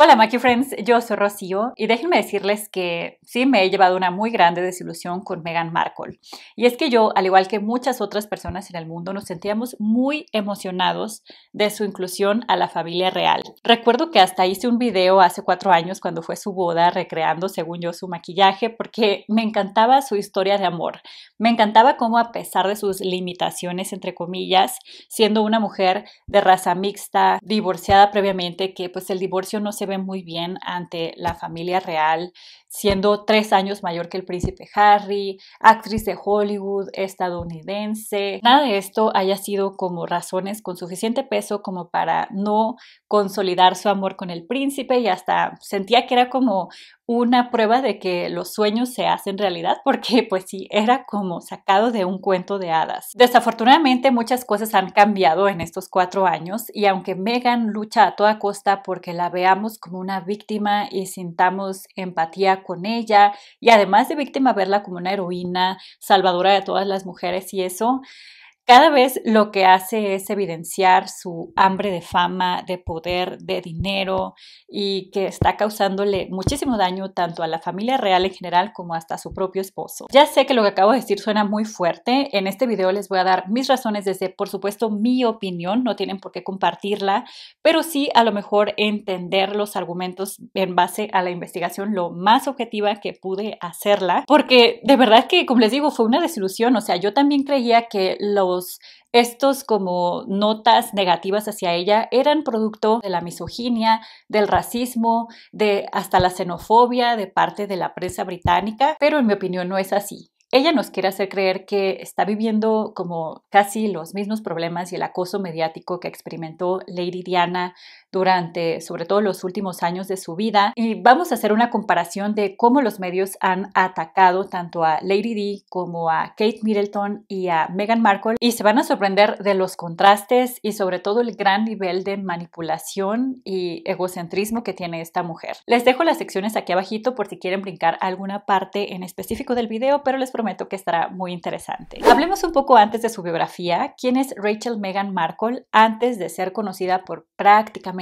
Hola Maki Friends, yo soy Rocío y déjenme decirles que sí me he llevado una muy grande desilusión con Meghan Markle. Y es que yo, al igual que muchas otras personas en el mundo, nos sentíamos muy emocionados de su inclusión a la familia real. Recuerdo que hasta hice un video hace cuatro años cuando fue su boda, recreando, según yo, su maquillaje, porque me encantaba su historia de amor. Me encantaba cómo, a pesar de sus limitaciones, entre comillas, siendo una mujer de raza mixta, divorciada previamente, que pues el divorcio no se muy bien ante la familia real siendo tres años mayor que el príncipe Harry, actriz de Hollywood, estadounidense. Nada de esto haya sido como razones con suficiente peso como para no consolidar su amor con el príncipe y hasta sentía que era como una prueba de que los sueños se hacen realidad porque pues sí, era como sacado de un cuento de hadas. Desafortunadamente muchas cosas han cambiado en estos cuatro años y aunque Meghan lucha a toda costa porque la veamos como una víctima y sintamos empatía con ella y además de víctima verla como una heroína salvadora de todas las mujeres y eso, cada vez lo que hace es evidenciar su hambre de fama, de poder, de dinero y que está causándole muchísimo daño tanto a la familia real en general como hasta a su propio esposo. Ya sé que lo que acabo de decir suena muy fuerte, en este video les voy a dar mis razones desde por supuesto mi opinión, no tienen por qué compartirla, pero sí a lo mejor entender los argumentos en base a la investigación lo más objetiva que pude hacerla, porque de verdad que como les digo fue una desilusión, o sea, yo también creía que los estos como notas negativas hacia ella eran producto de la misoginia, del racismo, de hasta la xenofobia de parte de la prensa británica, pero en mi opinión no es así. Ella nos quiere hacer creer que está viviendo como casi los mismos problemas y el acoso mediático que experimentó Lady Diana durante sobre todo los últimos años de su vida y vamos a hacer una comparación de cómo los medios han atacado tanto a Lady Di como a Kate Middleton y a Meghan Markle y se van a sorprender de los contrastes y sobre todo el gran nivel de manipulación y egocentrismo que tiene esta mujer. Les dejo las secciones aquí abajito por si quieren brincar alguna parte en específico del video, pero les prometo que estará muy interesante. Hablemos un poco antes de su biografía, quién es Rachel Meghan Markle antes de ser conocida por prácticamente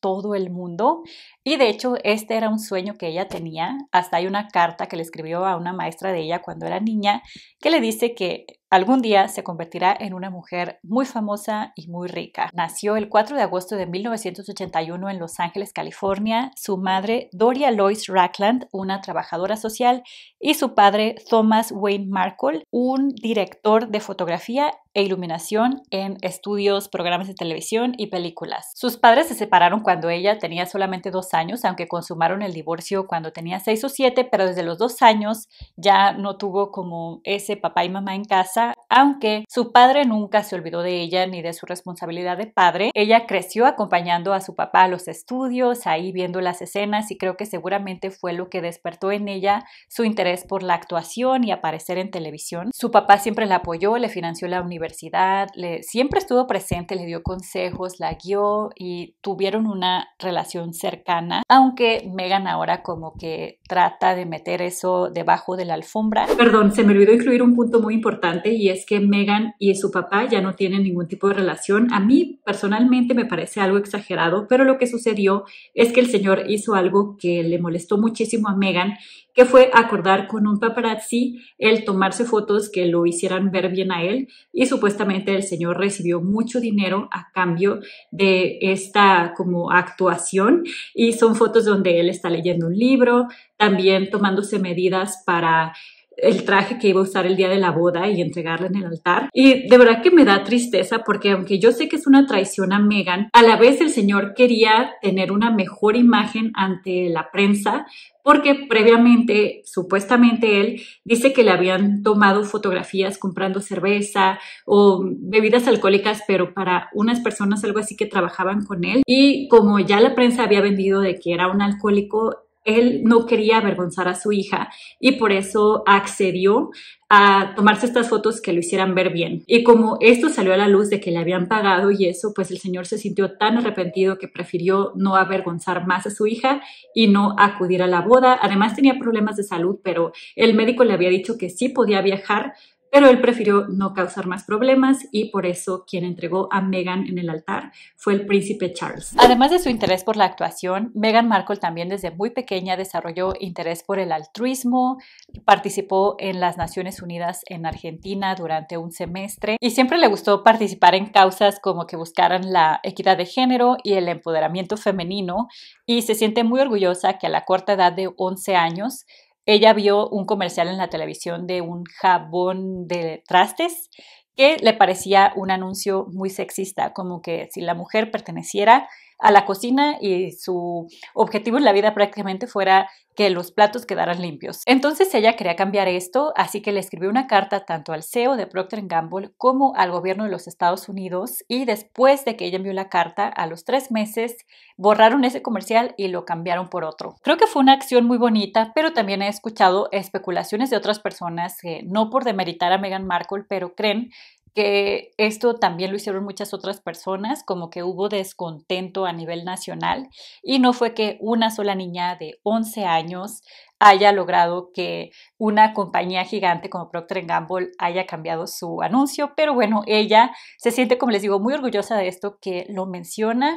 todo el mundo. Y de hecho, este era un sueño que ella tenía. Hasta hay una carta que le escribió a una maestra de ella cuando era niña que le dice que algún día se convertirá en una mujer muy famosa y muy rica. Nació el 4 de agosto de 1981 en Los Ángeles, California. Su madre, Doria Lois Rackland, una trabajadora social, y su padre, Thomas Wayne Markle, un director de fotografía e iluminación en estudios, programas de televisión y películas. Sus padres se separaron cuando ella tenía solamente dos años, aunque consumaron el divorcio cuando tenía seis o siete, pero desde los dos años ya no tuvo como ese papá y mamá en casa, aunque su padre nunca se olvidó de ella ni de su responsabilidad de padre. Ella creció acompañando a su papá a los estudios, ahí viendo las escenas y creo que seguramente fue lo que despertó en ella su interés por la actuación y aparecer en televisión. Su papá siempre la apoyó, le financió la universidad universidad, le, siempre estuvo presente, le dio consejos, la guió y tuvieron una relación cercana, aunque Megan ahora como que trata de meter eso debajo de la alfombra. Perdón, se me olvidó incluir un punto muy importante y es que Megan y su papá ya no tienen ningún tipo de relación. A mí personalmente me parece algo exagerado, pero lo que sucedió es que el señor hizo algo que le molestó muchísimo a Megan que fue acordar con un paparazzi el tomarse fotos que lo hicieran ver bien a él y supuestamente el señor recibió mucho dinero a cambio de esta como actuación y son fotos donde él está leyendo un libro, también tomándose medidas para el traje que iba a usar el día de la boda y entregarla en el altar. Y de verdad que me da tristeza porque aunque yo sé que es una traición a Megan, a la vez el señor quería tener una mejor imagen ante la prensa porque previamente, supuestamente él dice que le habían tomado fotografías comprando cerveza o bebidas alcohólicas, pero para unas personas algo así que trabajaban con él. Y como ya la prensa había vendido de que era un alcohólico, él no quería avergonzar a su hija y por eso accedió a tomarse estas fotos que lo hicieran ver bien. Y como esto salió a la luz de que le habían pagado y eso, pues el señor se sintió tan arrepentido que prefirió no avergonzar más a su hija y no acudir a la boda. Además tenía problemas de salud, pero el médico le había dicho que sí podía viajar, pero él prefirió no causar más problemas y por eso quien entregó a Meghan en el altar fue el príncipe Charles. Además de su interés por la actuación, Meghan Markle también desde muy pequeña desarrolló interés por el altruismo, participó en las Naciones Unidas en Argentina durante un semestre y siempre le gustó participar en causas como que buscaran la equidad de género y el empoderamiento femenino y se siente muy orgullosa que a la corta edad de 11 años ella vio un comercial en la televisión de un jabón de trastes que le parecía un anuncio muy sexista, como que si la mujer perteneciera a la cocina y su objetivo en la vida prácticamente fuera que los platos quedaran limpios. Entonces ella quería cambiar esto, así que le escribió una carta tanto al CEO de Procter Gamble como al gobierno de los Estados Unidos y después de que ella envió la carta, a los tres meses borraron ese comercial y lo cambiaron por otro. Creo que fue una acción muy bonita, pero también he escuchado especulaciones de otras personas que no por demeritar a Meghan Markle, pero creen que esto también lo hicieron muchas otras personas, como que hubo descontento a nivel nacional y no fue que una sola niña de 11 años haya logrado que una compañía gigante como Procter Gamble haya cambiado su anuncio, pero bueno, ella se siente, como les digo, muy orgullosa de esto que lo menciona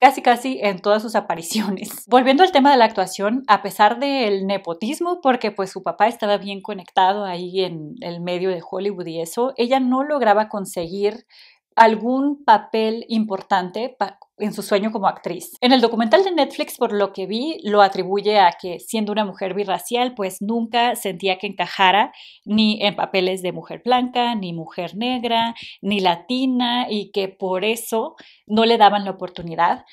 casi casi en todas sus apariciones. Volviendo al tema de la actuación, a pesar del nepotismo, porque pues su papá estaba bien conectado ahí en el medio de Hollywood y eso, ella no lograba conseguir algún papel importante en su sueño como actriz. En el documental de Netflix, por lo que vi, lo atribuye a que siendo una mujer birracial, pues nunca sentía que encajara ni en papeles de mujer blanca, ni mujer negra, ni latina, y que por eso no le daban la oportunidad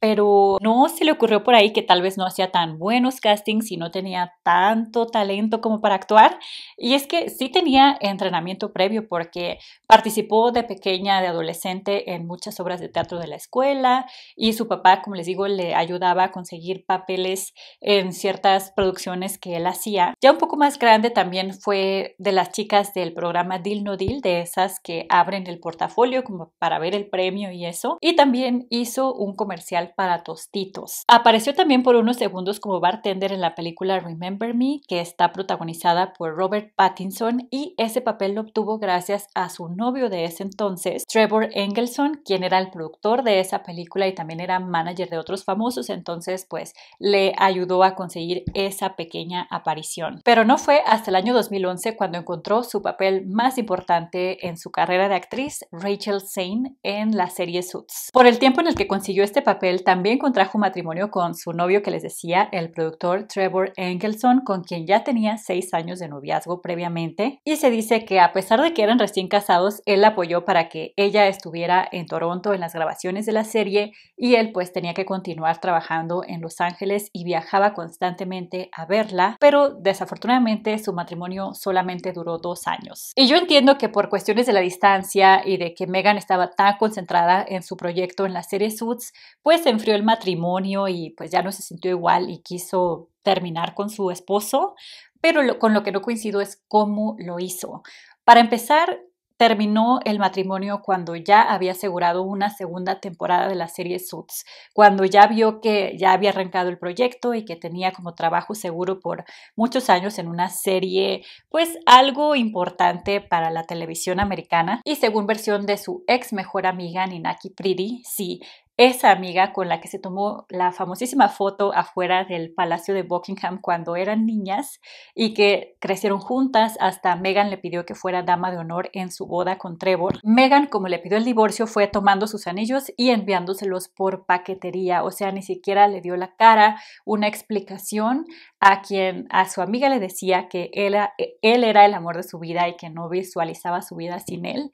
pero no se le ocurrió por ahí que tal vez no hacía tan buenos castings y no tenía tanto talento como para actuar. Y es que sí tenía entrenamiento previo porque participó de pequeña, de adolescente en muchas obras de teatro de la escuela y su papá, como les digo, le ayudaba a conseguir papeles en ciertas producciones que él hacía. Ya un poco más grande también fue de las chicas del programa Deal No Deal, de esas que abren el portafolio como para ver el premio y eso. Y también hizo un comercial para Tostitos. Apareció también por unos segundos como bartender en la película Remember Me, que está protagonizada por Robert Pattinson y ese papel lo obtuvo gracias a su novio de ese entonces, Trevor Engelson, quien era el productor de esa película y también era manager de otros famosos, entonces pues le ayudó a conseguir esa pequeña aparición. Pero no fue hasta el año 2011 cuando encontró su papel más importante en su carrera de actriz, Rachel Zane, en la serie Suits. Por el tiempo en el que consiguió este papel, también contrajo matrimonio con su novio que les decía, el productor Trevor Engelson, con quien ya tenía seis años de noviazgo previamente. Y se dice que a pesar de que eran recién casados, él apoyó para que ella estuviera en Toronto en las grabaciones de la serie y él pues tenía que continuar trabajando en Los Ángeles y viajaba constantemente a verla, pero desafortunadamente su matrimonio solamente duró dos años. Y yo entiendo que por cuestiones de la distancia y de que Megan estaba tan concentrada en su proyecto en la serie Suits, pues enfrió el matrimonio y pues ya no se sintió igual y quiso terminar con su esposo, pero con lo que no coincido es cómo lo hizo. Para empezar, terminó el matrimonio cuando ya había asegurado una segunda temporada de la serie Suits, cuando ya vio que ya había arrancado el proyecto y que tenía como trabajo seguro por muchos años en una serie, pues algo importante para la televisión americana. Y según versión de su ex mejor amiga Ninaki Pretty, sí, esa amiga con la que se tomó la famosísima foto afuera del Palacio de Buckingham cuando eran niñas y que crecieron juntas hasta Meghan le pidió que fuera dama de honor en su boda con Trevor. Meghan, como le pidió el divorcio, fue tomando sus anillos y enviándoselos por paquetería, o sea, ni siquiera le dio la cara, una explicación a quien a su amiga le decía que él, él era el amor de su vida y que no visualizaba su vida sin él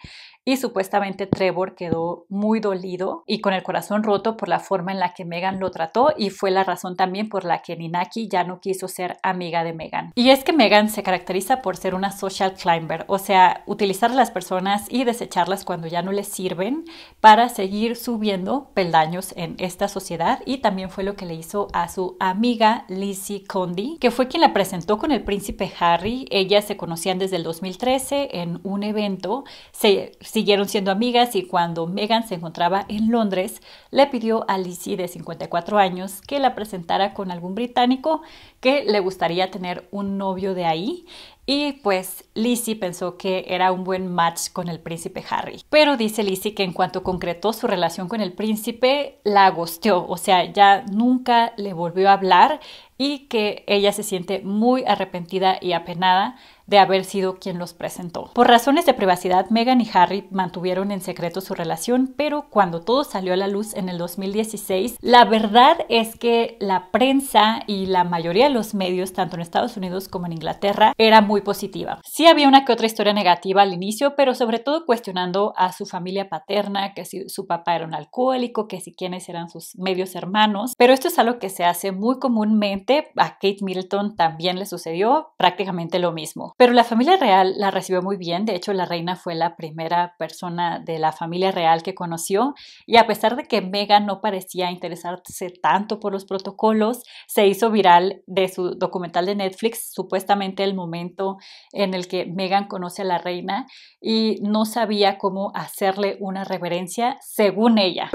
y supuestamente Trevor quedó muy dolido y con el corazón roto por la forma en la que Megan lo trató y fue la razón también por la que Ninaki ya no quiso ser amiga de Megan. Y es que Megan se caracteriza por ser una social climber, o sea, utilizar a las personas y desecharlas cuando ya no les sirven para seguir subiendo peldaños en esta sociedad y también fue lo que le hizo a su amiga Lizzie Condi, que fue quien la presentó con el príncipe Harry. Ellas se conocían desde el 2013 en un evento. Se, Siguieron siendo amigas y cuando Megan se encontraba en Londres, le pidió a Lizzie de 54 años que la presentara con algún británico que le gustaría tener un novio de ahí. Y pues Lizzie pensó que era un buen match con el príncipe Harry. Pero dice Lizzie que en cuanto concretó su relación con el príncipe, la gosteó, o sea, ya nunca le volvió a hablar y que ella se siente muy arrepentida y apenada de haber sido quien los presentó. Por razones de privacidad, Meghan y Harry mantuvieron en secreto su relación, pero cuando todo salió a la luz en el 2016, la verdad es que la prensa y la mayoría de los medios, tanto en Estados Unidos como en Inglaterra, era muy positiva. Sí había una que otra historia negativa al inicio, pero sobre todo cuestionando a su familia paterna, que si su papá era un alcohólico, que si quiénes eran sus medios hermanos, pero esto es algo que se hace muy comúnmente, a Kate Middleton también le sucedió prácticamente lo mismo. Pero la familia real la recibió muy bien, de hecho la reina fue la primera persona de la familia real que conoció y a pesar de que Meghan no parecía interesarse tanto por los protocolos, se hizo viral de su documental de Netflix, supuestamente el momento en el que Meghan conoce a la reina y no sabía cómo hacerle una reverencia según ella.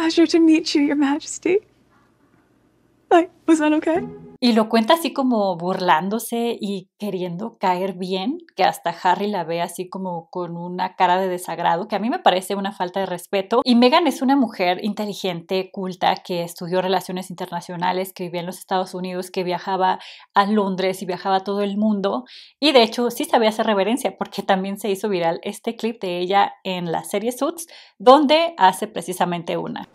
pleasure to meet you, Your Majesty. Pues y lo cuenta así como burlándose y queriendo caer bien, que hasta Harry la ve así como con una cara de desagrado, que a mí me parece una falta de respeto. Y Megan es una mujer inteligente, culta, que estudió relaciones internacionales, que vivía en los Estados Unidos, que viajaba a Londres y viajaba a todo el mundo. Y de hecho sí sabía hacer reverencia, porque también se hizo viral este clip de ella en la serie Suits, donde hace precisamente una.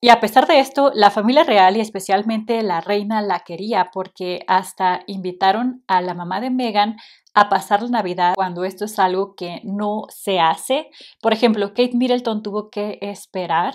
Y a pesar de esto, la familia real y especialmente la reina la quería porque hasta invitaron a la mamá de Meghan a pasar la Navidad cuando esto es algo que no se hace. Por ejemplo, Kate Middleton tuvo que esperar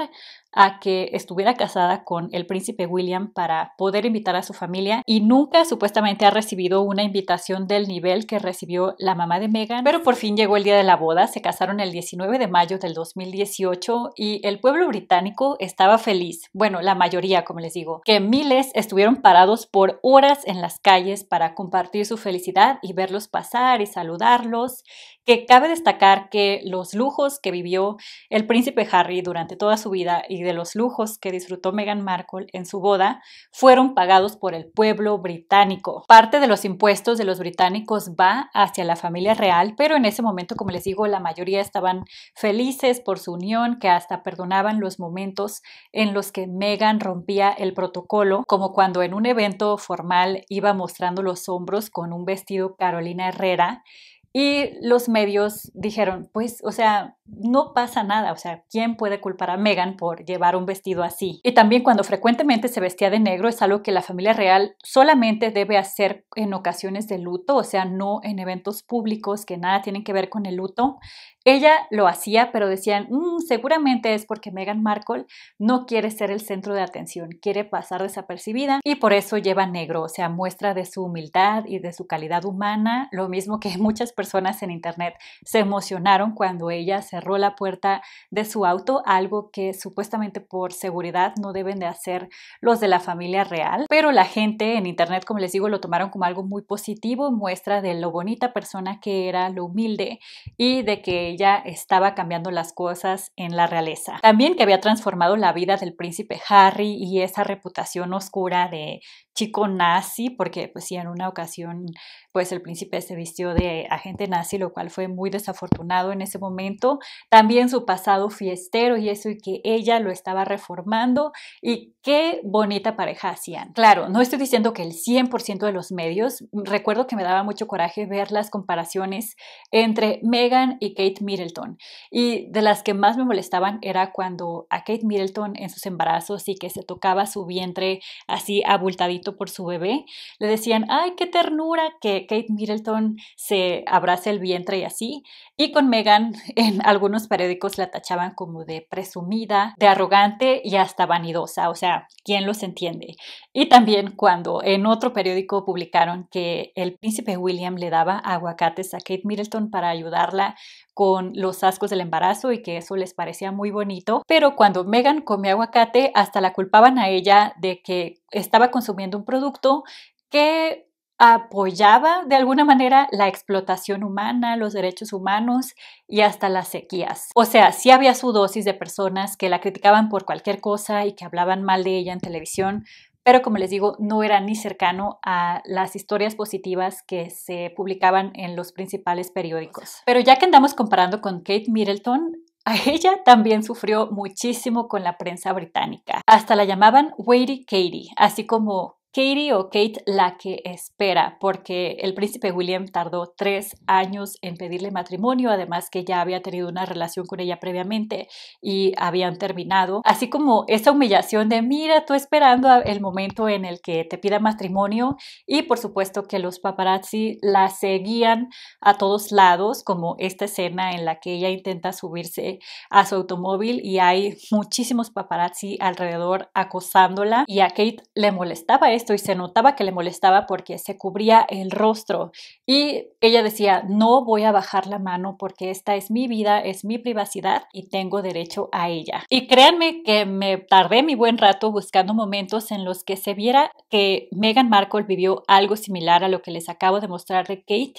a que estuviera casada con el príncipe William para poder invitar a su familia y nunca supuestamente ha recibido una invitación del nivel que recibió la mamá de Meghan, pero por fin llegó el día de la boda, se casaron el 19 de mayo del 2018 y el pueblo británico estaba feliz, bueno, la mayoría como les digo, que miles estuvieron parados por horas en las calles para compartir su felicidad y verlos pasar y saludarlos, que cabe destacar que los lujos que vivió el príncipe Harry durante toda su vida y de los lujos que disfrutó Meghan Markle en su boda fueron pagados por el pueblo británico. Parte de los impuestos de los británicos va hacia la familia real, pero en ese momento, como les digo, la mayoría estaban felices por su unión, que hasta perdonaban los momentos en los que Meghan rompía el protocolo, como cuando en un evento formal iba mostrando los hombros con un vestido Carolina Herrera. Y los medios dijeron, pues, o sea, no pasa nada, o sea, ¿quién puede culpar a Meghan por llevar un vestido así? Y también cuando frecuentemente se vestía de negro es algo que la familia real solamente debe hacer en ocasiones de luto, o sea, no en eventos públicos que nada tienen que ver con el luto. Ella lo hacía, pero decían, mm, seguramente es porque Meghan Markle no quiere ser el centro de atención, quiere pasar desapercibida y por eso lleva negro, o sea, muestra de su humildad y de su calidad humana, lo mismo que muchas personas en Internet se emocionaron cuando ella se cerró la puerta de su auto, algo que supuestamente por seguridad no deben de hacer los de la familia real. Pero la gente en internet, como les digo, lo tomaron como algo muy positivo, muestra de lo bonita persona que era, lo humilde y de que ella estaba cambiando las cosas en la realeza. También que había transformado la vida del príncipe Harry y esa reputación oscura de chico nazi, porque pues sí, en una ocasión pues el príncipe se vistió de agente nazi, lo cual fue muy desafortunado en ese momento. También su pasado fiestero y eso y que ella lo estaba reformando y qué bonita pareja hacían. Claro, no estoy diciendo que el 100% de los medios, recuerdo que me daba mucho coraje ver las comparaciones entre Meghan y Kate Middleton y de las que más me molestaban era cuando a Kate Middleton en sus embarazos y que se tocaba su vientre así abultadito por su bebé, le decían, ay, qué ternura que Kate Middleton se abrace el vientre y así. Y con megan en algunos periódicos la tachaban como de presumida, de arrogante y hasta vanidosa, o sea, ¿quién los entiende? Y también cuando en otro periódico publicaron que el príncipe William le daba aguacates a Kate Middleton para ayudarla con los ascos del embarazo y que eso les parecía muy bonito, pero cuando Megan comió aguacate hasta la culpaban a ella de que estaba consumiendo un producto que apoyaba de alguna manera la explotación humana, los derechos humanos y hasta las sequías. O sea, sí había su dosis de personas que la criticaban por cualquier cosa y que hablaban mal de ella en televisión, pero como les digo, no era ni cercano a las historias positivas que se publicaban en los principales periódicos. Pero ya que andamos comparando con Kate Middleton, a ella también sufrió muchísimo con la prensa británica. Hasta la llamaban Weighty Katie, así como Katie o Kate la que espera, porque el príncipe William tardó tres años en pedirle matrimonio, además que ya había tenido una relación con ella previamente y habían terminado. Así como esa humillación de mira, tú esperando el momento en el que te pida matrimonio y por supuesto que los paparazzi la seguían a todos lados, como esta escena en la que ella intenta subirse a su automóvil y hay muchísimos paparazzi alrededor acosándola y a Kate le molestaba esto y se notaba que le molestaba porque se cubría el rostro. Y ella decía, no voy a bajar la mano porque esta es mi vida, es mi privacidad y tengo derecho a ella. Y créanme que me tardé mi buen rato buscando momentos en los que se viera que Meghan Markle vivió algo similar a lo que les acabo de mostrar de Kate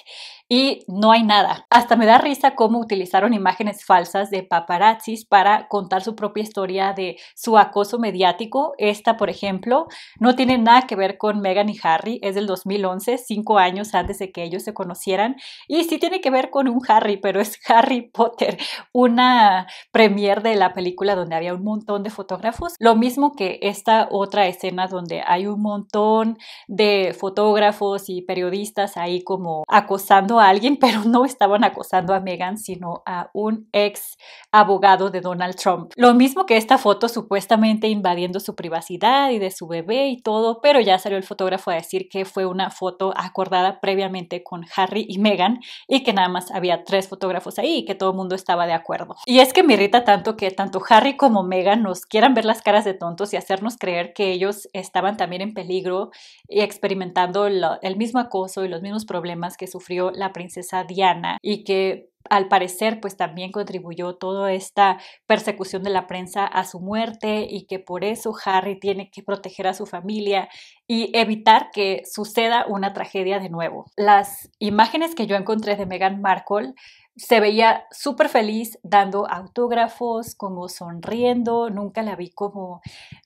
y no hay nada. Hasta me da risa cómo utilizaron imágenes falsas de paparazzis para contar su propia historia de su acoso mediático. Esta, por ejemplo, no tiene nada que ver con Meghan y Harry, es del 2011, cinco años antes de que ellos se conocieran, y sí tiene que ver con un Harry, pero es Harry Potter, una premier de la película donde había un montón de fotógrafos, lo mismo que esta otra escena donde hay un montón de fotógrafos y periodistas ahí como acosando a alguien, pero no estaban acosando a Megan, sino a un ex abogado de Donald Trump. Lo mismo que esta foto supuestamente invadiendo su privacidad y de su bebé y todo, pero ya salió el fotógrafo a decir que fue una foto acordada previamente con Harry y Meghan y que nada más había tres fotógrafos ahí y que todo el mundo estaba de acuerdo. Y es que me irrita tanto que tanto Harry como Meghan nos quieran ver las caras de tontos y hacernos creer que ellos estaban también en peligro y experimentando el mismo acoso y los mismos problemas que sufrió la princesa Diana y que al parecer, pues también contribuyó toda esta persecución de la prensa a su muerte y que por eso Harry tiene que proteger a su familia y evitar que suceda una tragedia de nuevo. Las imágenes que yo encontré de Meghan Markle se veía súper feliz dando autógrafos, como sonriendo, nunca la vi como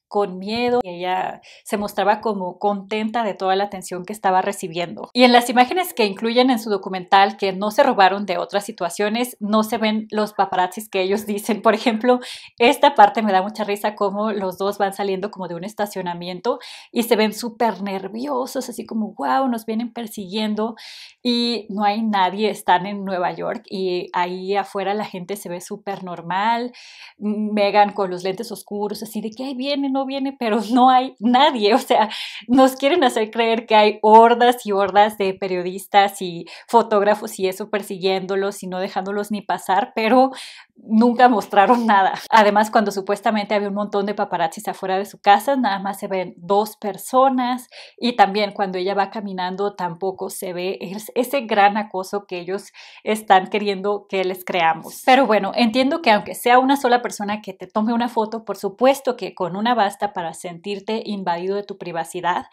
con miedo. Y ella se mostraba como contenta de toda la atención que estaba recibiendo. Y en las imágenes que incluyen en su documental que no se robaron de otras situaciones, no se ven los paparazzis que ellos dicen. Por ejemplo, esta parte me da mucha risa como los dos van saliendo como de un estacionamiento y se ven súper nerviosos, así como, wow, nos vienen persiguiendo y no hay nadie, están en Nueva York y ahí afuera la gente se ve súper normal, mm, Megan con los lentes oscuros, así de que ahí vienen viene, pero no hay nadie. O sea, nos quieren hacer creer que hay hordas y hordas de periodistas y fotógrafos y eso persiguiéndolos y no dejándolos ni pasar, pero nunca mostraron nada. Además, cuando supuestamente había un montón de paparazzis afuera de su casa, nada más se ven dos personas y también cuando ella va caminando tampoco se ve ese gran acoso que ellos están queriendo que les creamos. Pero bueno, entiendo que aunque sea una sola persona que te tome una foto, por supuesto que con una basta para sentirte invadido de tu privacidad,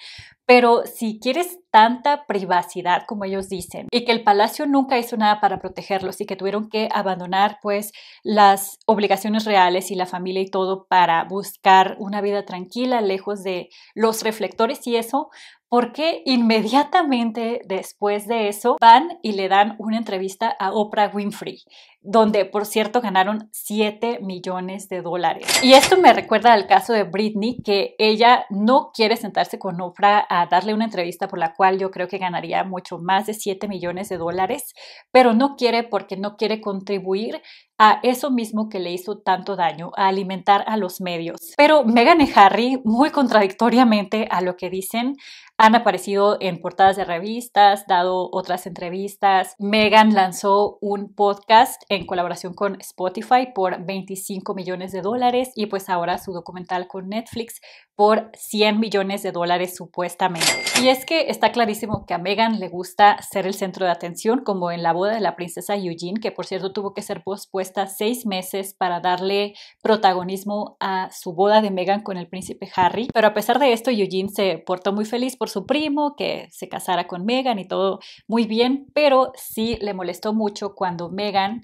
pero si quieres tanta privacidad como ellos dicen y que el palacio nunca hizo nada para protegerlos y que tuvieron que abandonar pues las obligaciones reales y la familia y todo para buscar una vida tranquila lejos de los reflectores y eso porque inmediatamente después de eso van y le dan una entrevista a Oprah Winfrey, donde por cierto ganaron 7 millones de dólares. Y esto me recuerda al caso de Britney, que ella no quiere sentarse con Oprah a darle una entrevista por la cual yo creo que ganaría mucho más de 7 millones de dólares, pero no quiere porque no quiere contribuir a eso mismo que le hizo tanto daño, a alimentar a los medios. Pero Meghan y Harry, muy contradictoriamente a lo que dicen, han aparecido en portadas de revistas, dado otras entrevistas. Megan lanzó un podcast en colaboración con Spotify por 25 millones de dólares y pues ahora su documental con Netflix por 100 millones de dólares supuestamente. Y es que está clarísimo que a Megan le gusta ser el centro de atención, como en la boda de la princesa Eugene, que por cierto tuvo que ser pospuesta seis meses para darle protagonismo a su boda de Meghan con el príncipe Harry. Pero a pesar de esto, Eugene se portó muy feliz por su primo, que se casara con Meghan y todo muy bien, pero sí le molestó mucho cuando Meghan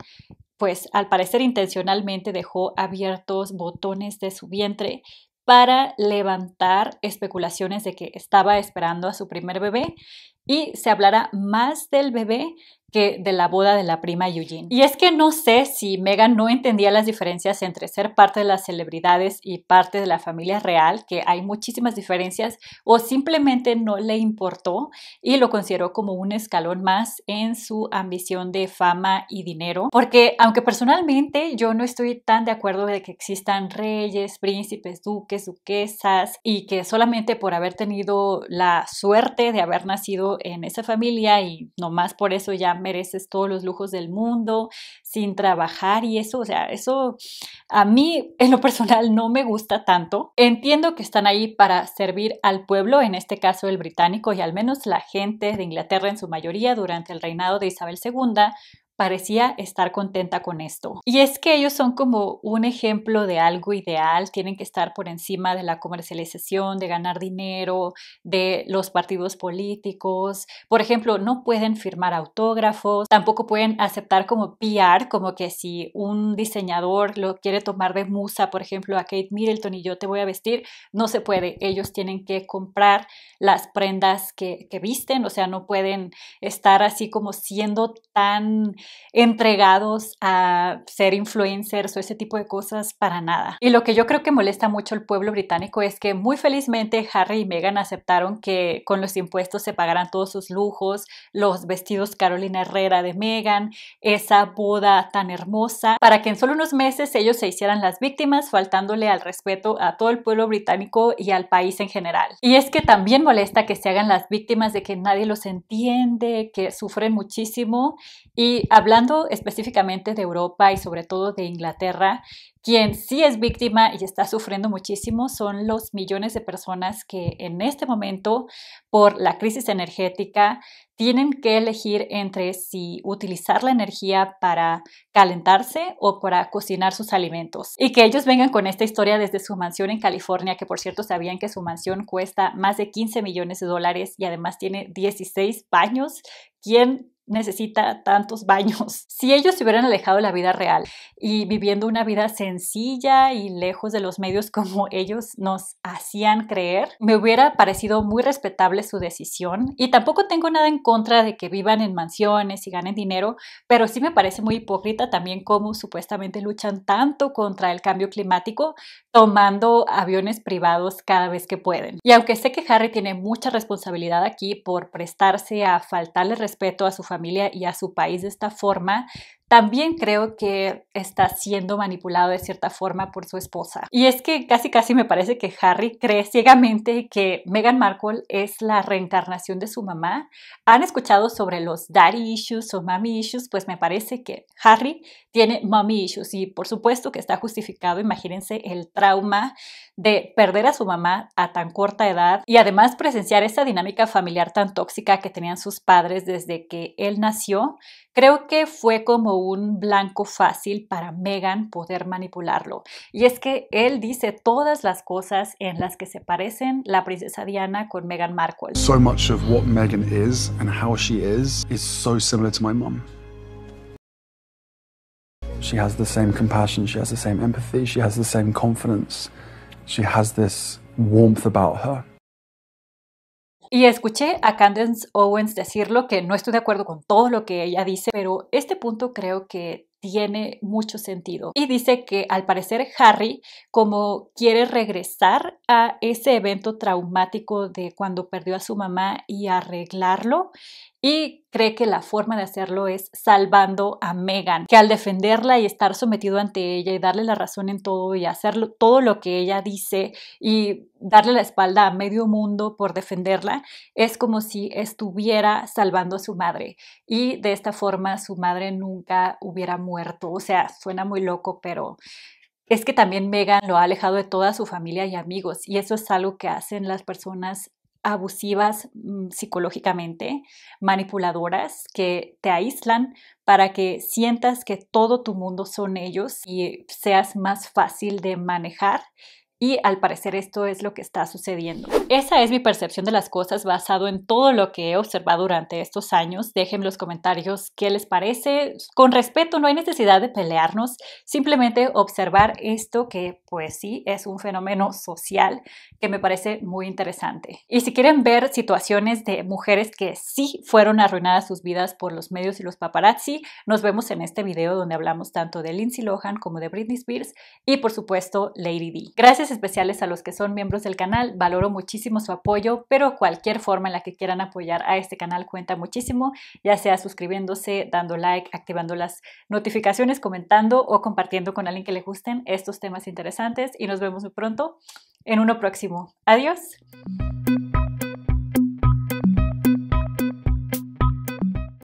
pues al parecer intencionalmente dejó abiertos botones de su vientre para levantar especulaciones de que estaba esperando a su primer bebé y se hablará más del bebé que de la boda de la prima Eugene. Y es que no sé si Megan no entendía las diferencias entre ser parte de las celebridades y parte de la familia real, que hay muchísimas diferencias, o simplemente no le importó y lo consideró como un escalón más en su ambición de fama y dinero. Porque aunque personalmente yo no estoy tan de acuerdo de que existan reyes, príncipes, duques, duquesas y que solamente por haber tenido la suerte de haber nacido en esa familia y nomás por eso ya mereces todos los lujos del mundo sin trabajar y eso, o sea, eso a mí en lo personal no me gusta tanto. Entiendo que están ahí para servir al pueblo, en este caso el británico y al menos la gente de Inglaterra en su mayoría durante el reinado de Isabel II parecía estar contenta con esto. Y es que ellos son como un ejemplo de algo ideal, tienen que estar por encima de la comercialización, de ganar dinero, de los partidos políticos. Por ejemplo, no pueden firmar autógrafos, tampoco pueden aceptar como PR, como que si un diseñador lo quiere tomar de musa, por ejemplo, a Kate Middleton y yo te voy a vestir, no se puede. Ellos tienen que comprar las prendas que, que visten, o sea, no pueden estar así como siendo tan entregados a ser influencers o ese tipo de cosas para nada. Y lo que yo creo que molesta mucho al pueblo británico es que muy felizmente Harry y Meghan aceptaron que con los impuestos se pagaran todos sus lujos, los vestidos Carolina Herrera de Meghan, esa boda tan hermosa, para que en solo unos meses ellos se hicieran las víctimas, faltándole al respeto a todo el pueblo británico y al país en general. Y es que también molesta que se hagan las víctimas de que nadie los entiende, que sufren muchísimo y hablando específicamente de Europa y sobre todo de Inglaterra, quien sí es víctima y está sufriendo muchísimo son los millones de personas que en este momento, por la crisis energética, tienen que elegir entre si utilizar la energía para calentarse o para cocinar sus alimentos. Y que ellos vengan con esta historia desde su mansión en California, que por cierto sabían que su mansión cuesta más de 15 millones de dólares y además tiene 16 baños. ¿Quién necesita tantos baños. Si ellos se hubieran alejado la vida real y viviendo una vida sencilla y lejos de los medios como ellos nos hacían creer, me hubiera parecido muy respetable su decisión y tampoco tengo nada en contra de que vivan en mansiones y ganen dinero, pero sí me parece muy hipócrita también cómo supuestamente luchan tanto contra el cambio climático tomando aviones privados cada vez que pueden. Y aunque sé que Harry tiene mucha responsabilidad aquí por prestarse a faltarle respeto a su familia, y a su país de esta forma, también creo que está siendo manipulado de cierta forma por su esposa. Y es que casi casi me parece que Harry cree ciegamente que Meghan Markle es la reencarnación de su mamá. Han escuchado sobre los daddy issues o mommy issues, pues me parece que Harry tiene mommy issues y por supuesto que está justificado, imagínense el trauma de perder a su mamá a tan corta edad y además presenciar esa dinámica familiar tan tóxica que tenían sus padres desde que él nació. Creo que fue como un blanco fácil para Megan poder manipularlo. Y es que él dice todas las cosas en las que se parecen la princesa Diana con Meghan Markle. So much of what Meghan is and how she is is so similar to my mom. She has the same compassion, she has the same empathy, she has the same confidence. She has this warmth about her. Y escuché a Candace Owens decirlo, que no estoy de acuerdo con todo lo que ella dice, pero este punto creo que tiene mucho sentido. Y dice que al parecer Harry como quiere regresar a ese evento traumático de cuando perdió a su mamá y arreglarlo y cree que la forma de hacerlo es salvando a Megan, que al defenderla y estar sometido ante ella y darle la razón en todo y hacer todo lo que ella dice y darle la espalda a medio mundo por defenderla, es como si estuviera salvando a su madre y de esta forma su madre nunca hubiera muerto o sea, suena muy loco, pero es que también Megan lo ha alejado de toda su familia y amigos y eso es algo que hacen las personas abusivas mm, psicológicamente, manipuladoras, que te aíslan para que sientas que todo tu mundo son ellos y seas más fácil de manejar y al parecer esto es lo que está sucediendo. Esa es mi percepción de las cosas basado en todo lo que he observado durante estos años. Déjenme los comentarios qué les parece. Con respeto, no hay necesidad de pelearnos, simplemente observar esto que pues sí es un fenómeno social que me parece muy interesante. Y si quieren ver situaciones de mujeres que sí fueron arruinadas sus vidas por los medios y los paparazzi, nos vemos en este video donde hablamos tanto de Lindsay Lohan como de Britney Spears y por supuesto Lady D. Gracias especiales a los que son miembros del canal, valoro muchísimo su apoyo, pero cualquier forma en la que quieran apoyar a este canal cuenta muchísimo, ya sea suscribiéndose, dando like, activando las notificaciones, comentando o compartiendo con alguien que le gusten estos temas interesantes y nos vemos muy pronto en uno próximo. Adiós.